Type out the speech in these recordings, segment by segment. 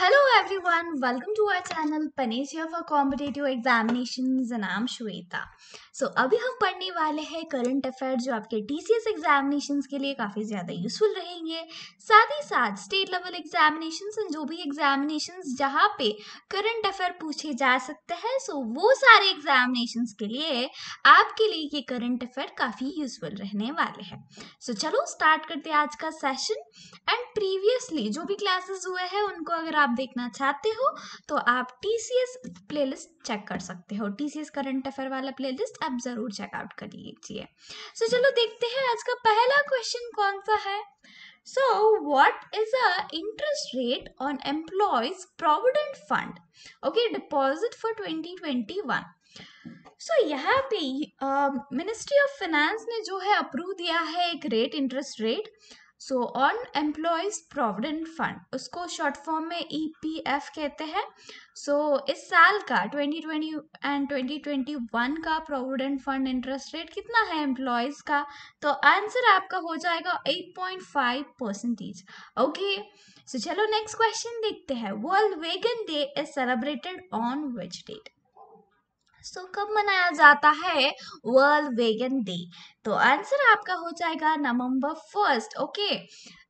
Hello everyone welcome to our channel Panesh for competitive examination नाम श्वेता सो अभी हम पढ़ने वाले हैं करंट अफेयर जो आपके टीसीएस एग्जामिनेशन के लिए काफ़ी ज़्यादा यूजफुल रहेंगे साथ ही साथ स्टेट लेवल एग्जामिनेशंस एंड जो भी एग्जामिनेशंस जहाँ पे करंट अफेयर पूछे जा सकते हैं सो वो सारे एग्जामिनेशंस के लिए आपके लिए ये करंट अफेयर काफ़ी यूजफुल रहने वाले हैं सो so चलो स्टार्ट करते हैं आज का सेशन एंड प्रीवियसली जो भी क्लासेस हुए हैं उनको अगर आप देखना चाहते हो तो आप T C S playlist check कर सकते हो T C S current affair वाला प्ले लिस्ट आप ज़रूर चेकआउट कर लीजिए सो चलो देखते हैं आज का पहला क्वेश्चन कौन सा है so so what is the interest rate on employees provident fund okay deposit twenty 2021 so so, यहाँ पे मिनिस्ट्री ऑफ फाइनेंस ने जो है अप्रूव दिया है एक rate interest rate so on employees provident fund उसको शॉर्ट फॉर्म में ई पी एफ कहते हैं सो so, इस साल का 2020 एंड 2021 का प्रोविडेंट फंड इंटरेस्ट रेट कितना है एम्प्लॉयज का तो आंसर आपका हो जाएगा 8.5 परसेंटेज ओके सो चलो नेक्स्ट क्वेश्चन देखते हैं world vegan day is celebrated on which date so so, कब मनाया जाता है वर्ल्ड वेगन डे तो आंसर आपका हो जाएगा November first okay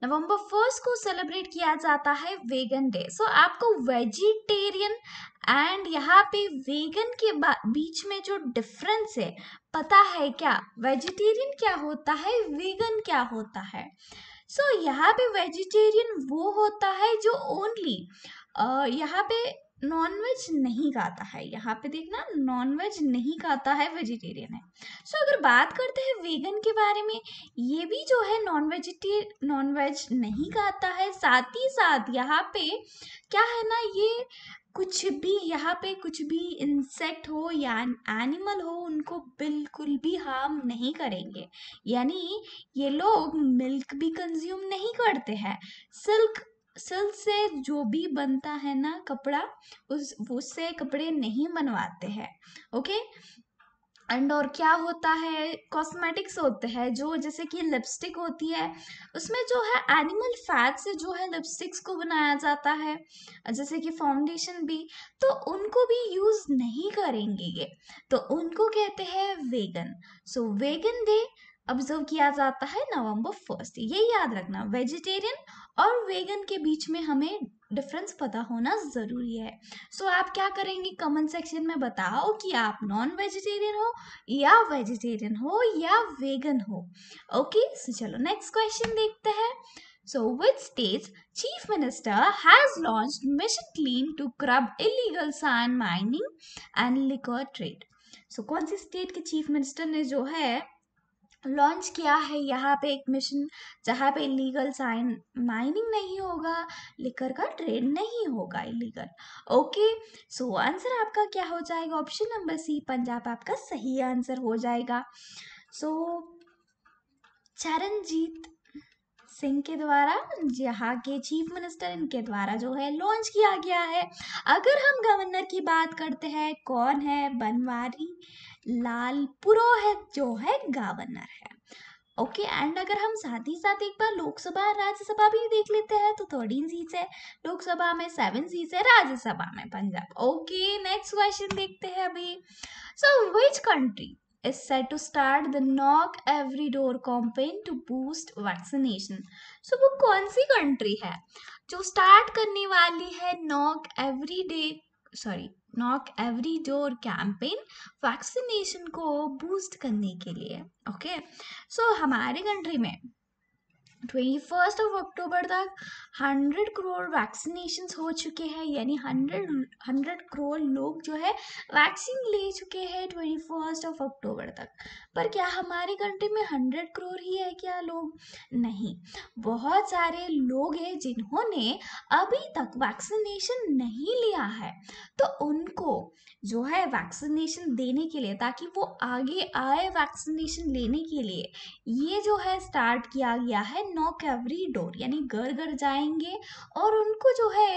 November first को सेलिब्रेट किया जाता है वेगन डे सो so, आपको वेजिटेरियन एंड यहाँ पे वेगन के बीच में जो डिफरेंस है पता है क्या वेजिटेरियन क्या होता है वेगन क्या होता है सो so, यहाँ पे वेजिटेरियन वो होता है जो ओनली यहाँ पे नॉनवेज नहीं खाता है यहाँ पे देखना नॉनवेज नहीं खाता है वेजिटेरियन है सो so, अगर बात करते हैं वेगन के बारे में ये भी जो है नॉन वेजिटे नॉनवेज नहीं खाता है साथ ही साथ यहाँ पे क्या है ना ये कुछ भी यहाँ पे कुछ भी इंसेक्ट हो या एनिमल हो उनको बिल्कुल भी हार्म नहीं करेंगे यानी ये लोग मिल्क भी कंज्यूम नहीं करते हैं सिल्क सिल से जो भी बनता है ना कपड़ा उस उससे कपड़े नहीं बनवाते हैं ओके एंड और क्या होता है कॉस्मेटिक्स होते हैं जो जैसे कि लिपस्टिक होती है उसमें जो है एनिमल फैट से जो है लिपस्टिक्स को बनाया जाता है जैसे कि फाउंडेशन भी तो उनको भी यूज़ नहीं करेंगे ये तो उनको कहते हैं vegan so vegan day observe किया जाता है नवंबर फर्स्ट ये याद रखना वेजिटेरियन और वेगन के बीच में हमें डिफरेंस पता होना ज़रूरी है सो so, आप क्या करेंगे कमेंट सेक्शन में बताओ कि आप नॉन वेजिटेरियन हो या वेजिटेरियन हो या वेगन हो ओके okay, सो so चलो नेक्स्ट क्वेश्चन देखते हैं so which state chief minister has launch mission clean to curb illegal sand mining and liquor trade so कौन सी स्टेट के चीफ मिनिस्टर ने जो है लॉन्च किया है यहाँ पे एक मिशन जहाँ पे इलीगल साइन माइनिंग नहीं होगा लिकर का ट्रेड नहीं होगा इलीगल ओके सो आंसर आपका क्या हो जाएगा ऑप्शन नंबर सी पंजाब आपका सही आंसर हो जाएगा सो so, चरणजीत सिंह के द्वारा यहाँ के चीफ मिनिस्टर इनके द्वारा जो है लॉन्च किया गया है अगर हम गवर्नर की बात करते हैं कौन है बनवारी लाल पुरोहित जो है गवर्नर है ओके okay, एंड अगर हम साथ ही साथ एक बार लोकसभा राज्यसभा भी देख लेते हैं तो थर्टीन सीट्स है लोकसभा में सेवन सीट्स है राज्यसभा में पंजाब ओके नेक्स्ट क्वेश्चन देखते हैं अभी so which country is set to start the knock every door campaign to boost vaccination so वो कौन सी कंट्री है जो स्टार्ट करने वाली है knock every day sorry knock every door campaign vaccination को बूस्ट करने के लिए ओके okay? सो so, हमारे कंट्री में 21st ऑफ अक्टूबर तक 100 करोड़ वैक्सीनेशन हो चुके हैं यानी 100 100 करोड़ लोग जो है वैक्सीन ले चुके हैं 21st ऑफ अक्टूबर तक पर क्या हमारी कंट्री में 100 करोड़ ही है क्या लोग नहीं बहुत सारे लोग हैं जिन्होंने अभी तक वैक्सीनेशन नहीं लिया है तो उनको जो है वैक्सीनेशन देने के लिए ताकि वो आगे आए वैक्सीनेशन लेने के लिए ये जो है स्टार्ट किया गया है नॉक एवरी डोर यानी घर घर जाएंगे और उनको जो है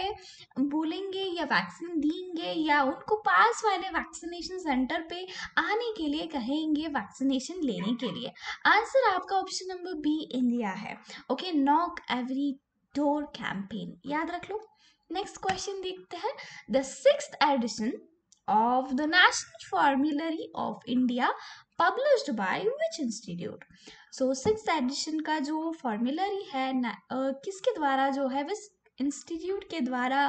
बोलेंगे या वैक्सीन देंगे या उनको पास वाले वैक्सीनेशन सेंटर पे आने के लिए कहेंगे वैक्सीनेशन लेने के लिए आंसर आपका ऑप्शन नंबर बी इंडिया है okay knock every door campaign याद रख लो नेक्स्ट क्वेश्चन देखते हैं the six edition of the national formulary of India published by which institute so six edition का जो फॉर्मुलरी है न, आ, किसके द्वारा जो है विस इंस्टीट्यूट के द्वारा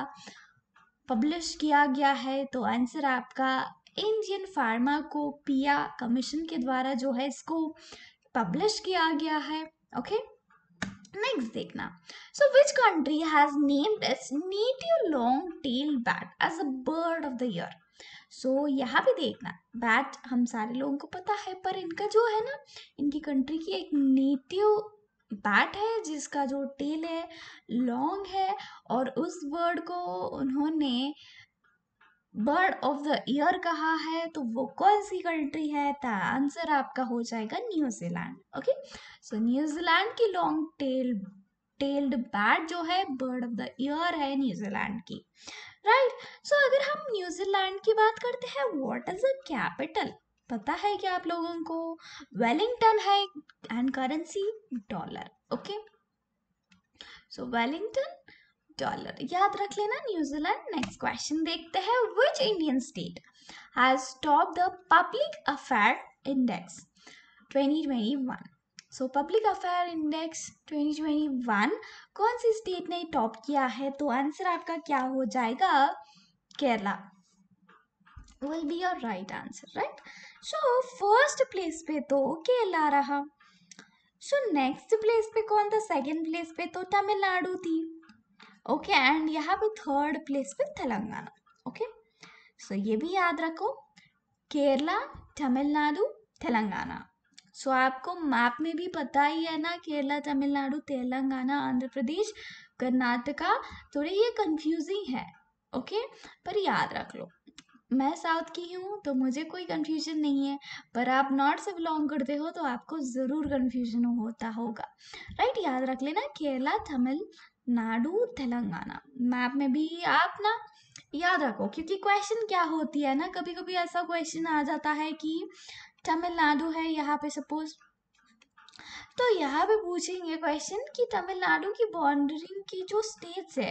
पब्लिश किया गया है तो आंसर आपका इंडियन फार्माकोपिया कमीशन के द्वारा जो है इसको पब्लिश किया गया है ओके नेक्स्ट देखना so which country has named its native long tail bat as a bird of the year so so, यहाँ भी देखना बैट हम सारे लोगों को पता है पर इनका जो है ना इनकी कंट्री की एक नेटिव बैट है जिसका जो टेल है लॉन्ग है और उस वर्ड को उन्होंने बर्ड ऑफ द ईयर कहा है तो वो कौन सी कंट्री है आंसर आपका हो जाएगा न्यूजीलैंड ओके सो न्यूजीलैंड की लॉन्ग टेल टेल्ड बैट जो है बर्ड ऑफ द ईयर है न्यूजीलैंड की राइट सो अगर हम न्यूजीलैंड की बात करते हैं व्हाट इज अ कैपिटल पता है क्या आप लोगों को वेलिंगटन है and currency dollar okay so Wellington dollar याद रख लेना न्यूजीलैंड नेक्स्ट क्वेश्चन देखते हैं which Indian state has top the public affair index 2021 so public affair index 2021 कौन सी स्टेट ने टॉप किया है तो आंसर आपका क्या हो जाएगा Kerala will be your right answer right so first place पे तो केरला रहा सो नेक्स्ट प्लेस पे कौन था सेकंड प्लेस पे तो तमिलनाडु थी ओके एंड यहाँ पे थर्ड प्लेस पे तेलंगाना ओके सो ये भी याद रखो केरला तमिलनाडु तेलंगाना सो आपको मैप में भी पता ही है ना केरला तमिलनाडु तेलंगाना आंध्र प्रदेश कर्नाटका थोड़े ये कंफ्यूजिंग है ओके पर याद रख लो मैं साउथ की हूँ तो मुझे कोई कन्फ्यूजन नहीं है पर आप नॉर्थ से बिलोंग करते हो तो आपको ज़रूर कन्फ्यूजन होता होगा राइट याद रख लेना केरला तमिलनाडु तेलंगाना मैप में भी आप ना याद रखो क्योंकि क्वेश्चन क्या होती है ना कभी कभी ऐसा क्वेश्चन आ जाता है कि तमिलनाडु है यहाँ पे सपोज तो यहाँ पे पूछेंगे क्वेश्चन कि तमिलनाडु की बाउंड्रिंग की जो स्टेट्स है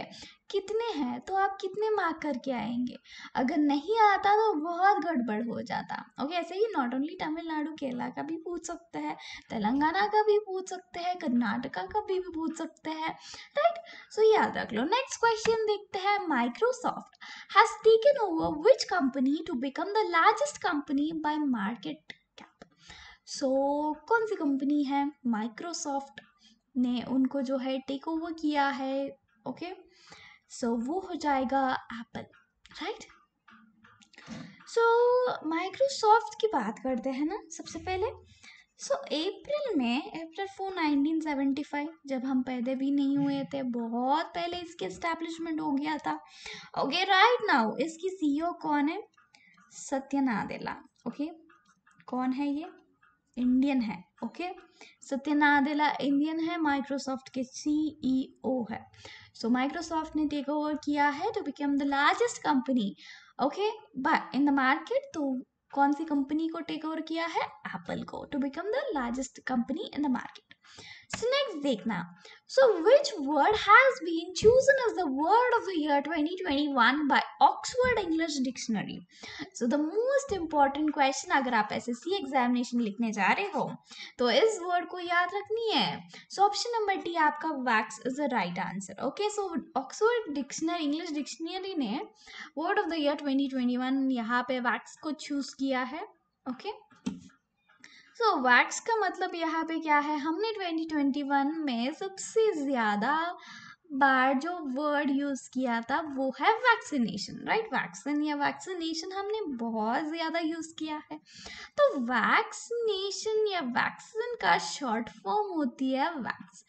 कितने हैं तो आप कितने मार्क करके आएंगे अगर नहीं आता तो बहुत गड़बड़ हो जाता ओके ऐसे ही नॉट ओनली तमिलनाडु केरला का भी पूछ सकते हैं तेलंगाना का भी पूछ सकते हैं कर्नाटका का भी, भी पूछ सकते हैं राइट सो याद रख लो नेक्स्ट क्वेश्चन देखते हैं Microsoft has taken over which company to become the largest company by market so so, कौन सी कंपनी है माइक्रोसॉफ्ट ने उनको जो है टेक ओवर किया है ओके okay? सो so, वो हो जाएगा एप्पल राइट सो माइक्रोसॉफ्ट की बात करते हैं ना सबसे पहले सो so, अप्रैल में अप्रैल फोर फाइव जब हम पैदे भी नहीं हुए थे बहुत पहले इसके इस्टेब्लिशमेंट हो गया था ओके राइट नाउ इसकी सीईओ कौन है सत्य नादेला ओके okay? कौन है ये इंडियन है ओके सत्य नादेला इंडियन है माइक्रोसॉफ्ट के सीईओ e है सो so, माइक्रोसॉफ्ट ने टेक ओवर किया है to become the largest company okay in the market तो कौन सी कंपनी को टेक ओवर किया है एप्पल को to become the largest company in the market So next देखना. So which word has been chosen as the word of the year 2021 by Oxford English Dictionary? So the most important question अगर आप SSC examination लिखने जा रहे हो तो इस word को याद रखनी है. So option number D आपका wax is the right answer. Okay so Oxford Dictionary English Dictionary ने word of the year 2021 यहाँ पे wax को choose किया है. Okay. सो so, वैक्स का मतलब यहाँ पे क्या है हमने 2021 में सबसे ज़्यादा बार जो वर्ड यूज़ किया था वो है वैक्सीनेशन राइट वैक्सीन या वैक्सीनेशन हमने बहुत ज़्यादा यूज़ किया है तो वैक्सीनेशन या वैक्सीन का शॉर्ट फॉर्म होती है वैक्स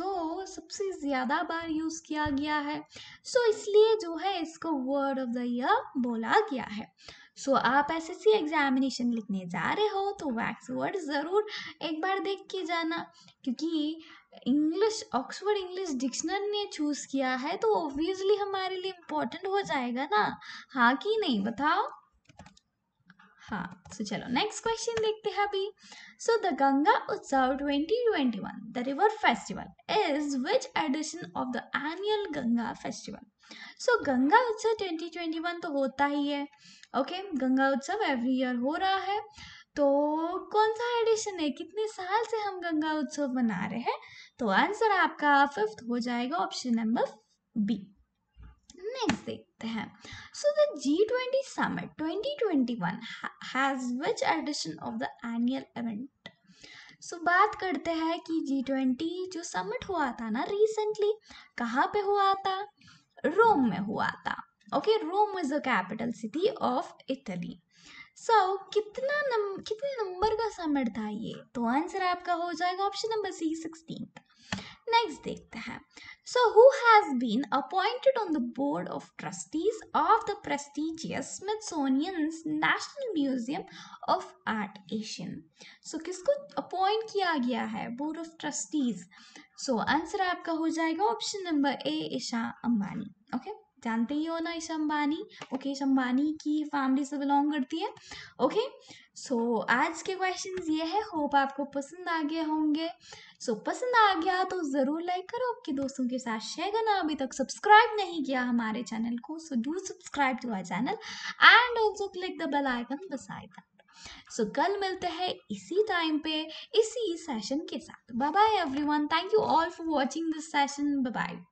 जो सबसे ज़्यादा बार यूज़ किया गया है सो so, इसलिए जो है इसको वर्ड ऑफ द ईयर बोला गया है सो so, आप एस एसएससी एग्जामिनेशन लिखने जा रहे हो तो वैक्स वर्ड ज़रूर एक बार देख के जाना क्योंकि इंग्लिश ऑक्सफोर्ड इंग्लिश डिक्शनरी ने चूज़ किया है तो ऑब्वियसली हमारे लिए इम्पोर्टेंट हो जाएगा ना हाँ कि नहीं बताओ हाँ सो तो so, चलो नेक्स्ट क्वेश्चन देखते हैं अभी so the Ganga Utsav 2021 the river festival is which edition of the annual Ganga festival so so, Ganga Utsav 2021 तो होता ही है ओके okay? गंगा उत्सव एवरी ईयर हो रहा है तो कौन सा एडिशन है कितने साल से हम गंगा उत्सव मना रहे हैं तो आंसर आपका फिफ्थ हो जाएगा ऑप्शन नंबर बी नेक्स्ट देखते हैं so the G twenty summit twenty twenty one has which edition of the annual event so बात करते हैं कि जी ट्वेंटी जो समिट हुआ था ना रिसेंटली कहाँ पे हुआ था रोम में हुआ था okay Rome is the capital city of Italy so so, कितना नम, कितने नंबर का समर था ये तो आंसर आपका हो जाएगा option number C sixteen next देखते हैं so who has been appointed on the board of trustees of the prestigious Smithsonian's national museum of art Asian so किसको अपॉइंट किया गया है board of trustees so answer आपका हो जाएगा option number A Isha Ambani okay okay? जानते ही हो ना ईशा अंबानी ओके ईशा अंबानी की फैमिली से बिलोंग करती है ओके सो so, आज के क्वेश्चन ये है होप आपको पसंद आ गए होंगे सो so, पसंद आ गया तो ज़रूर लाइक करो आपके दोस्तों के साथ शेयर करना अभी तक सब्सक्राइब नहीं किया हमारे चैनल को so do subscribe to our channel and also click the bell icon बसाई सो so, कल मिलते हैं इसी टाइम पे इसी सेशन के साथ bye bye everyone thank you all for watching this session bye bye